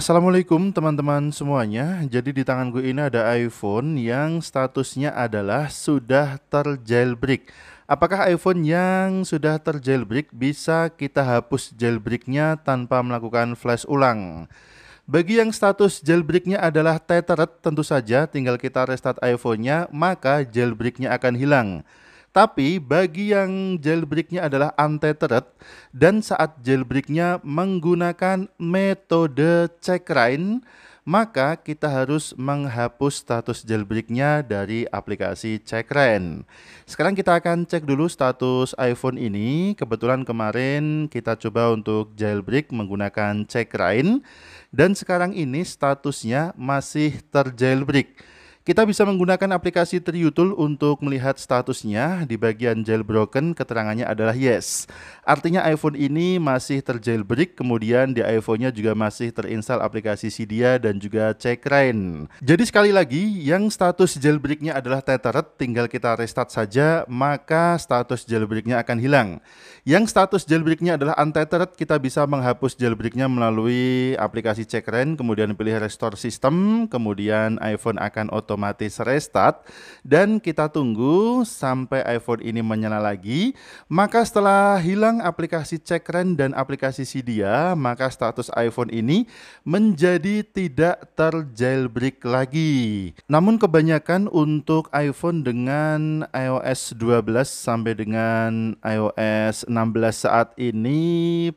Assalamualaikum teman-teman semuanya. Jadi di tangan gue ini ada iPhone yang statusnya adalah sudah terjailbreak. Apakah iPhone yang sudah terjailbreak bisa kita hapus jailbreaknya tanpa melakukan flash ulang? Bagi yang status jailbreaknya adalah tethered, tentu saja tinggal kita restart iPhone-nya, maka jailbreaknya akan hilang. Tapi bagi yang jailbreaknya adalah untethered dan saat jailbreaknya menggunakan metode checkrind, maka kita harus menghapus status jailbreaknya dari aplikasi Checkren. Sekarang kita akan cek dulu status iPhone ini. Kebetulan kemarin kita coba untuk jailbreak menggunakan Checkren dan sekarang ini statusnya masih terjailbreak. Kita bisa menggunakan aplikasi Triutul untuk melihat statusnya. Di bagian jailbroken, keterangannya adalah yes. Artinya iPhone ini masih terjailbreak, kemudian di iPhone-nya juga masih terinstal aplikasi Cydia dan juga Checkrain. Jadi sekali lagi, yang status jailbreak-nya adalah tethered, tinggal kita restart saja, maka status jailbreak-nya akan hilang. Yang status jailbreak-nya adalah untethered, kita bisa menghapus jailbreak-nya melalui aplikasi Checkrain, kemudian pilih restore system, kemudian iPhone akan otomatis otomatis restart dan kita tunggu sampai iPhone ini menyala lagi. Maka setelah hilang aplikasi Cekren dan aplikasi Cydia, maka status iPhone ini menjadi tidak terjailbreak lagi. Namun kebanyakan untuk iPhone dengan iOS 12 sampai dengan iOS 16 saat ini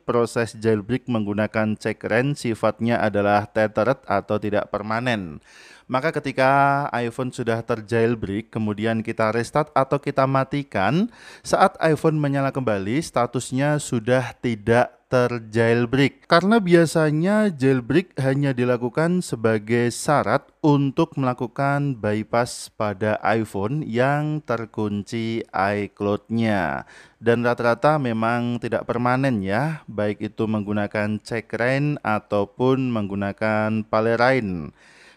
proses jailbreak menggunakan Cekren sifatnya adalah tethered atau tidak permanen. Maka ketika iPhone sudah terjailbreak, kemudian kita restart atau kita matikan, saat iPhone menyala kembali, statusnya sudah tidak terjailbreak. Karena biasanya jailbreak hanya dilakukan sebagai syarat untuk melakukan bypass pada iPhone yang terkunci iCloud-nya. Dan rata-rata memang tidak permanen ya, baik itu menggunakan check rain ataupun menggunakan palerain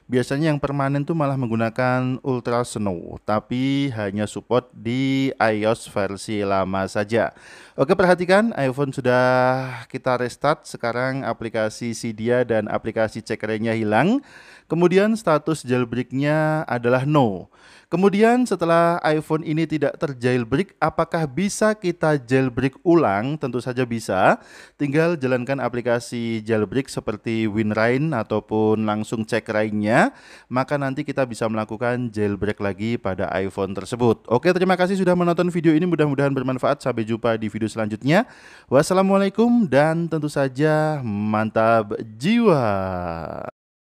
biasanya yang permanen tuh malah menggunakan Ultra Snow, tapi hanya support di iOS versi lama saja. Oke, perhatikan iPhone sudah kita restart, sekarang aplikasi Cydia dan aplikasi checkernya hilang. Kemudian status jailbreaknya adalah no. Kemudian setelah iPhone ini tidak terjailbreak, apakah bisa kita jailbreak ulang? Tentu saja bisa. Tinggal jalankan aplikasi jailbreak seperti WinRAIN ataupun langsung cek rain maka nanti kita bisa melakukan jailbreak lagi pada iPhone tersebut. Oke, terima kasih sudah menonton video ini. Mudah-mudahan bermanfaat. Sampai jumpa di video selanjutnya. Wassalamualaikum dan tentu saja mantap jiwa.